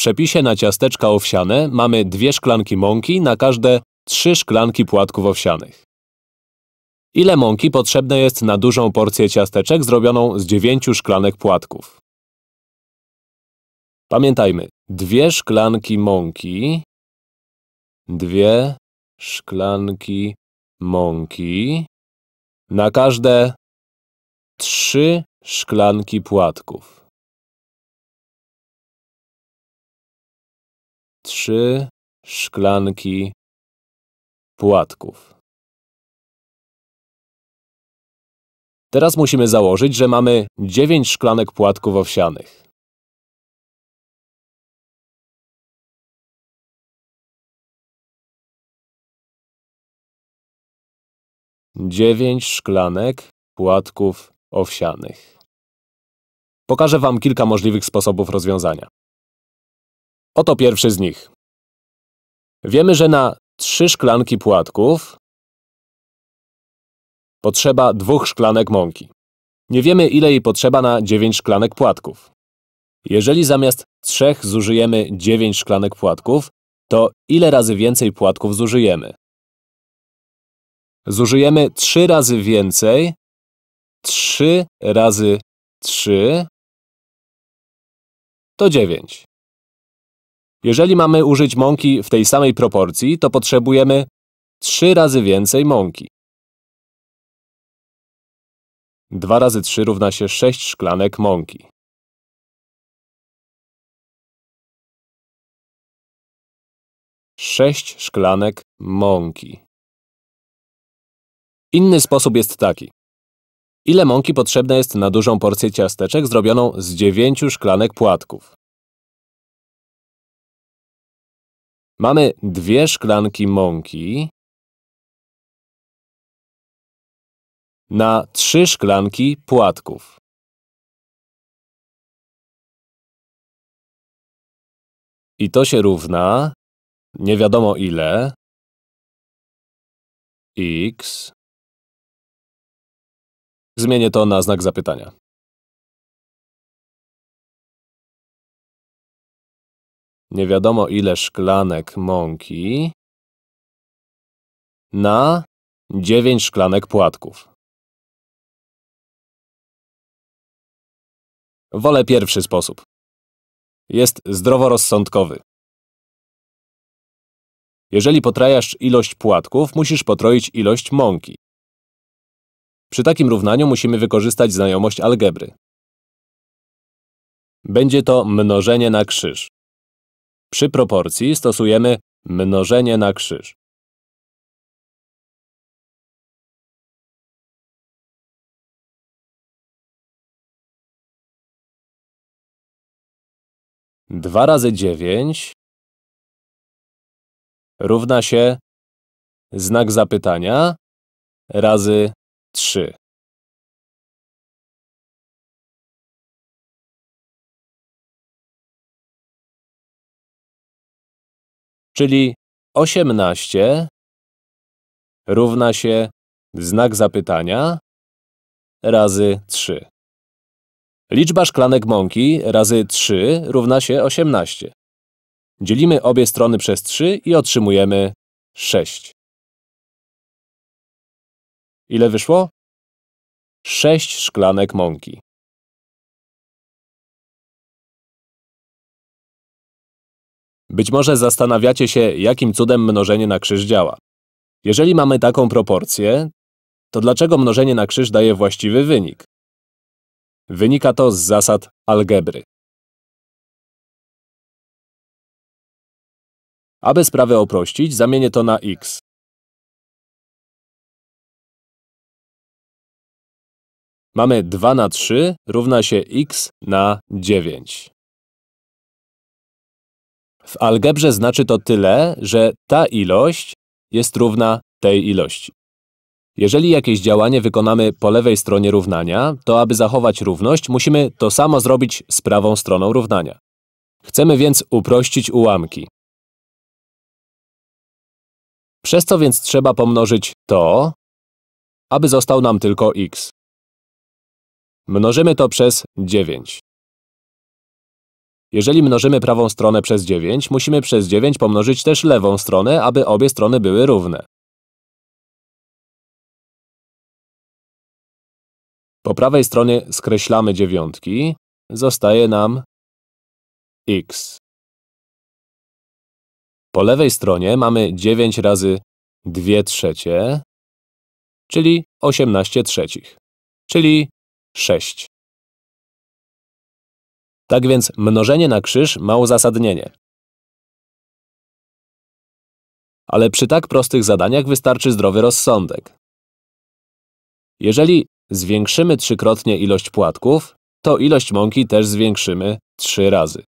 przepisie na ciasteczka owsiane mamy dwie szklanki mąki na każde trzy szklanki płatków owsianych. Ile mąki potrzebne jest na dużą porcję ciasteczek zrobioną z dziewięciu szklanek płatków? Pamiętajmy, dwie szklanki mąki, dwie szklanki mąki, na każde trzy szklanki płatków. trzy szklanki płatków. Teraz musimy założyć, że mamy 9 szklanek płatków owsianych. Dziewięć szklanek płatków owsianych. Pokażę Wam kilka możliwych sposobów rozwiązania. Oto pierwszy z nich. Wiemy, że na trzy szklanki płatków potrzeba dwóch szklanek mąki. Nie wiemy, ile jej potrzeba na dziewięć szklanek płatków. Jeżeli zamiast trzech zużyjemy dziewięć szklanek płatków, to ile razy więcej płatków zużyjemy? Zużyjemy trzy razy więcej, trzy razy trzy to dziewięć. Jeżeli mamy użyć mąki w tej samej proporcji, to potrzebujemy 3 razy więcej mąki. 2 razy 3 równa się 6 szklanek mąki. Sześć szklanek mąki. Inny sposób jest taki. Ile mąki potrzebne jest na dużą porcję ciasteczek zrobioną z dziewięciu szklanek płatków? Mamy dwie szklanki mąki na trzy szklanki płatków. I to się równa nie wiadomo ile x Zmienię to na znak zapytania. nie wiadomo ile szklanek mąki na 9 szklanek płatków. Wolę pierwszy sposób. Jest zdroworozsądkowy. Jeżeli potrajasz ilość płatków, musisz potroić ilość mąki. Przy takim równaniu musimy wykorzystać znajomość algebry. Będzie to mnożenie na krzyż. Przy proporcji stosujemy mnożenie na krzyż. Dwa razy dziewięć równa się znak zapytania razy trzy. Czyli 18 równa się znak zapytania razy 3. Liczba szklanek mąki razy 3 równa się 18. Dzielimy obie strony przez 3 i otrzymujemy 6. Ile wyszło? 6 szklanek mąki. Być może zastanawiacie się, jakim cudem mnożenie na krzyż działa. Jeżeli mamy taką proporcję, to dlaczego mnożenie na krzyż daje właściwy wynik? Wynika to z zasad algebry. Aby sprawę oprościć, zamienię to na x. Mamy 2 na 3 równa się x na 9. W algebrze znaczy to tyle, że ta ilość jest równa tej ilości. Jeżeli jakieś działanie wykonamy po lewej stronie równania, to aby zachować równość, musimy to samo zrobić z prawą stroną równania. Chcemy więc uprościć ułamki. Przez co więc trzeba pomnożyć to, aby został nam tylko x. Mnożymy to przez 9. Jeżeli mnożymy prawą stronę przez 9, musimy przez 9 pomnożyć też lewą stronę, aby obie strony były równe. Po prawej stronie skreślamy dziewiątki. Zostaje nam x. Po lewej stronie mamy 9 razy 2 trzecie, czyli 18 trzecich, czyli 6. Tak więc mnożenie na krzyż ma uzasadnienie. Ale przy tak prostych zadaniach wystarczy zdrowy rozsądek. Jeżeli zwiększymy trzykrotnie ilość płatków, to ilość mąki też zwiększymy trzy razy.